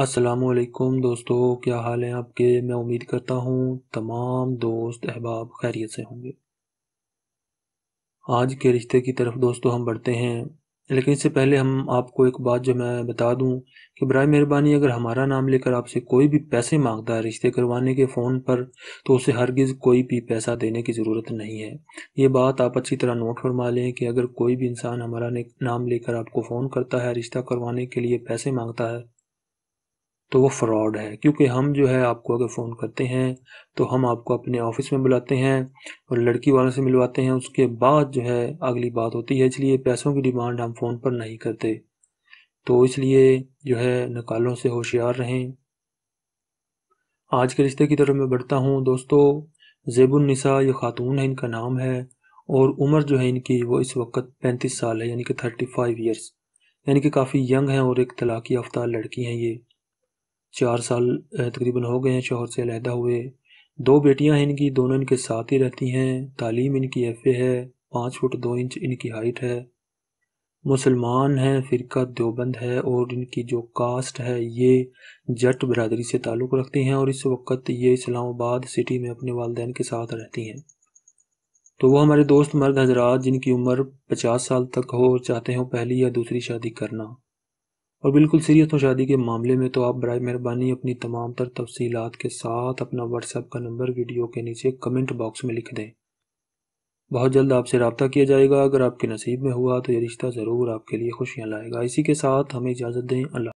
असलकुम दोस्तों क्या हाल है आपके मैं उम्मीद करता हूँ तमाम दोस्त अहबाब खैरियत से होंगे आज के रिश्ते की तरफ दोस्तों हम बढ़ते हैं लेकिन इससे पहले हम आपको एक बात जो मैं बता दूं कि बर मेहरबानी अगर हमारा नाम लेकर आपसे कोई भी पैसे मांगता है रिश्ते करवाने के फ़ोन पर तो उसे हरगिज़ कोई भी पैसा देने की ज़रूरत नहीं है ये बात आप अच्छी तरह नोट फरमा लें कि अगर कोई भी इंसान हमारा नाम लेकर आपको फ़ोन करता है रिश्ता करवाने के लिए पैसे मांगता है तो वो फ्रॉड है क्योंकि हम जो है आपको अगर फ़ोन करते हैं तो हम आपको अपने ऑफिस में बुलाते हैं और लड़की वालों से मिलवाते हैं उसके बाद जो है अगली बात होती है इसलिए पैसों की डिमांड हम फ़ोन पर नहीं करते तो इसलिए जो है नकालों से होशियार रहें आज के रिश्ते की तरफ मैं बढ़ता हूँ दोस्तों ज़ेबुलनिसा ये खातून है इनका नाम है और उम्र जो है इनकी वो इस वक्त पैंतीस साल है यानी कि थर्टी फाइव ईयर्स यानी कि काफ़ी यंग हैं और एक तलाक़ याफ्ता लड़की हैं ये चार साल तकरीबन हो गए हैं शोहर से अलहदा हुए दो बेटियां हैं इनकी दोनों इनके साथ ही रहती हैं तालीम इनकी एफ़ ए है पाँच फुट दो इंच इनकी हाइट है मुसलमान हैं फ़िरका देवबंद है और इनकी जो कास्ट है ये जट बरदरी से ताल्लुक़ रखती हैं और इस वक्त ये इस्लामाबाद सिटी में अपने वालदेन के साथ रहती हैं तो वो हमारे दोस्त मर्द हजरात जिनकी उम्र पचास साल तक हो चाहते हो पहली या दूसरी शादी करना और बिल्कुल सीरियस हो शादी के मामले में तो आप बर मेहरबानी अपनी तमाम तर तफसीत के साथ अपना व्हाट्सएप का नंबर वीडियो के नीचे कमेंट बॉक्स में लिख दें बहुत जल्द आपसे रबता किया जाएगा अगर आपके नसीब में हुआ तो ये रिश्ता ज़रूर आपके लिए खुशियाँ लाएगा इसी के साथ हमें इजाज़त दें अल्लाह